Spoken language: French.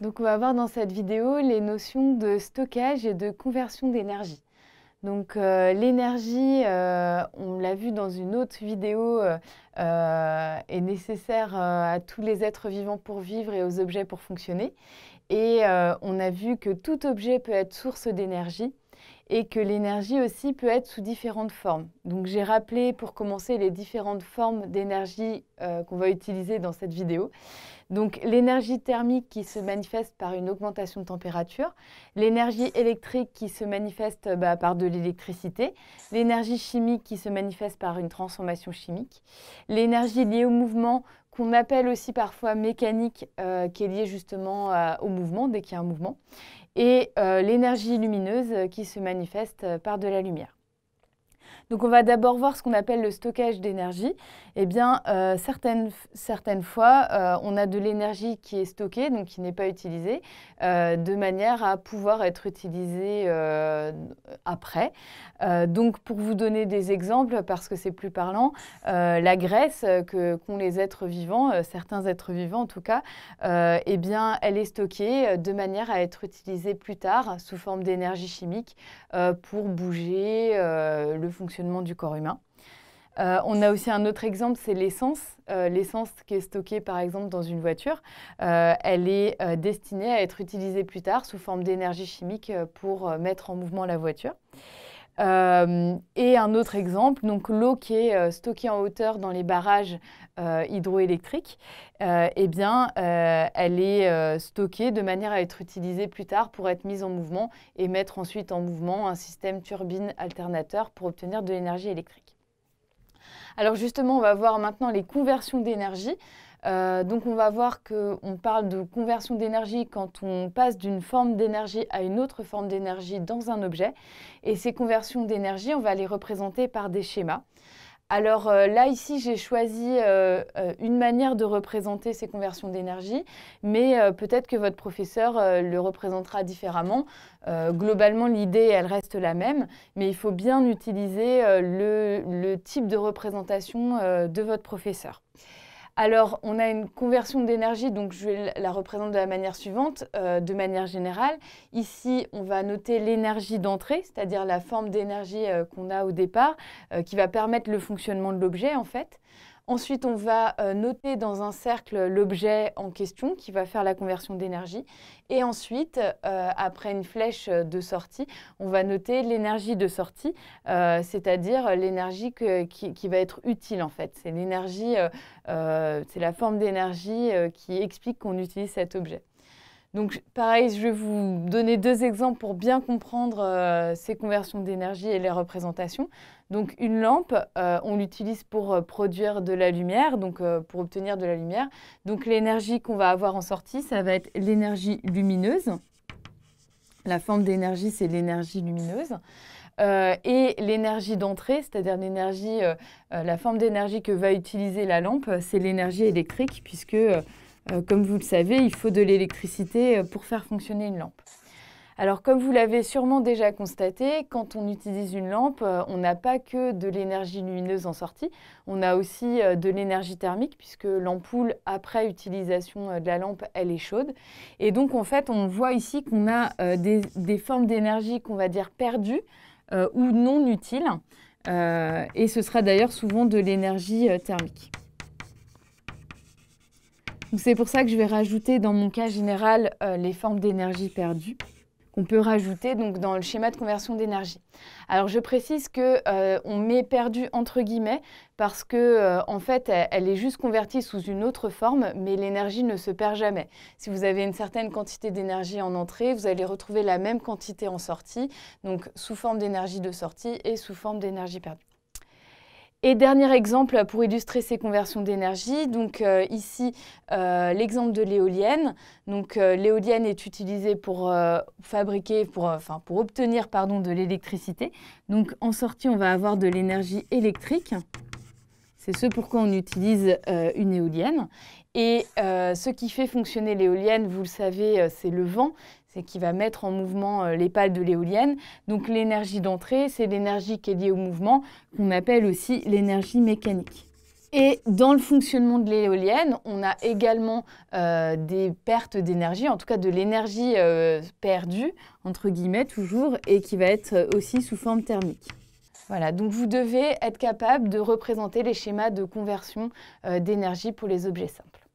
Donc on va voir dans cette vidéo les notions de stockage et de conversion d'énergie. Donc euh, l'énergie, euh, on l'a vu dans une autre vidéo, euh, est nécessaire à tous les êtres vivants pour vivre et aux objets pour fonctionner. Et on a vu que tout objet peut être source d'énergie et que l'énergie aussi peut être sous différentes formes. Donc j'ai rappelé pour commencer les différentes formes d'énergie euh, qu'on va utiliser dans cette vidéo. Donc l'énergie thermique qui se manifeste par une augmentation de température, l'énergie électrique qui se manifeste euh, bah, par de l'électricité, l'énergie chimique qui se manifeste par une transformation chimique, l'énergie liée au mouvement qu'on appelle aussi parfois mécanique, euh, qui est liée justement euh, au mouvement, dès qu'il y a un mouvement, et euh, l'énergie lumineuse qui se manifeste par de la lumière. Donc on va d'abord voir ce qu'on appelle le stockage d'énergie. Eh bien, euh, certaines, certaines fois, euh, on a de l'énergie qui est stockée, donc qui n'est pas utilisée, euh, de manière à pouvoir être utilisée après. donc pour vous donner des exemples, parce que c'est plus parlant, la graisse que qu'ont les êtres vivants, certains êtres vivants en tout cas, eh bien, elle est stockée de manière à être utilisée plus tard sous forme d'énergie chimique pour bouger le fonctionnement du corps humain. Euh, on a aussi un autre exemple, c'est l'essence. Euh, l'essence qui est stockée par exemple dans une voiture, euh, elle est destinée à être utilisée plus tard sous forme d'énergie chimique pour mettre en mouvement la voiture. Euh, et un autre exemple, donc l'eau qui est euh, stockée en hauteur dans les barrages euh, hydroélectriques, eh bien, elle est stockée de manière à être utilisée plus tard pour être mise en mouvement et mettre ensuite en mouvement un système turbine-alternateur pour obtenir de l'énergie électrique. Alors justement, on va voir maintenant les conversions d'énergie. Euh, donc on va voir qu'on parle de conversion d'énergie quand on passe d'une forme d'énergie à une autre forme d'énergie dans un objet. Et ces conversions d'énergie, on va les représenter par des schémas. Alors euh, là, ici, j'ai choisi euh, une manière de représenter ces conversions d'énergie, mais peut-être que votre professeur le représentera différemment. globalement, l'idée, elle reste la même, mais il faut bien utiliser le, type de représentation de votre professeur. Alors, on a une conversion d'énergie, donc je la représente de la manière suivante, euh, de manière générale. Ici, on va noter l'énergie d'entrée, c'est-à-dire la forme d'énergie euh, qu'on a au départ, euh, qui va permettre le fonctionnement de l'objet, en fait. Ensuite, on va euh, noter dans un cercle l'objet en question qui va faire la conversion d'énergie. Et ensuite, euh, après une flèche de sortie, on va noter l'énergie de sortie, euh, c'est-à-dire l'énergie qui, va être utile en fait. C'est l'énergie, c'est la forme d'énergie qui explique qu'on utilise cet objet. Donc pareil, je vais vous donner deux exemples pour bien comprendre euh, ces conversions d'énergie et les représentations. Donc une lampe, euh, on l'utilise pour euh, produire de la lumière, donc pour obtenir de la lumière. Donc l'énergie qu'on va avoir en sortie, ça va être l'énergie lumineuse. La forme d'énergie, c'est l'énergie lumineuse. et l'énergie d'entrée, c'est-à-dire l'énergie, la forme d'énergie que va utiliser la lampe, c'est l'énergie électrique, puisque euh, comme vous le savez, il faut de l'électricité euh, pour faire fonctionner une lampe. Alors comme vous l'avez sûrement déjà constaté, quand on utilise une lampe, euh, on n'a pas que de l'énergie lumineuse en sortie, on a aussi de l'énergie thermique puisque l'ampoule après utilisation de la lampe, elle est chaude. Et donc en fait, on voit ici qu'on a des, formes d'énergie qu'on va dire perdues ou non utiles. et ce sera d'ailleurs souvent de l'énergie thermique. C'est pour ça que je vais rajouter dans mon cas général euh, les formes d'énergie perdue qu'on peut rajouter donc dans le schéma de conversion d'énergie. Alors je précise que euh, on met perdu entre guillemets parce que euh, en fait elle, est juste convertie sous une autre forme, mais l'énergie ne se perd jamais. Si vous avez une certaine quantité d'énergie en entrée, vous allez retrouver la même quantité en sortie, donc sous forme d'énergie de sortie et sous forme d'énergie perdue. Et dernier exemple pour illustrer ces conversions d'énergie, donc euh, ici euh, l'exemple de l'éolienne. Donc euh, l'éolienne est utilisée pour fabriquer, pour, enfin, pour obtenir pardon, de l'électricité. Donc en sortie, on va avoir de l'énergie électrique. C'est ce pourquoi on utilise une éolienne. Et ce qui fait fonctionner l'éolienne, vous le savez, c'est le vent, c'est qui va mettre en mouvement euh, les pales de l'éolienne. Donc l'énergie d'entrée, c'est l'énergie qui est liée au mouvement, qu'on appelle aussi l'énergie mécanique. Et dans le fonctionnement de l'éolienne, on a également euh, des pertes d'énergie, en tout cas de l'énergie euh, perdue, entre guillemets toujours, et qui va être aussi sous forme thermique. Voilà, donc vous devez être capable de représenter les schémas de conversion d'énergie pour les objets simples.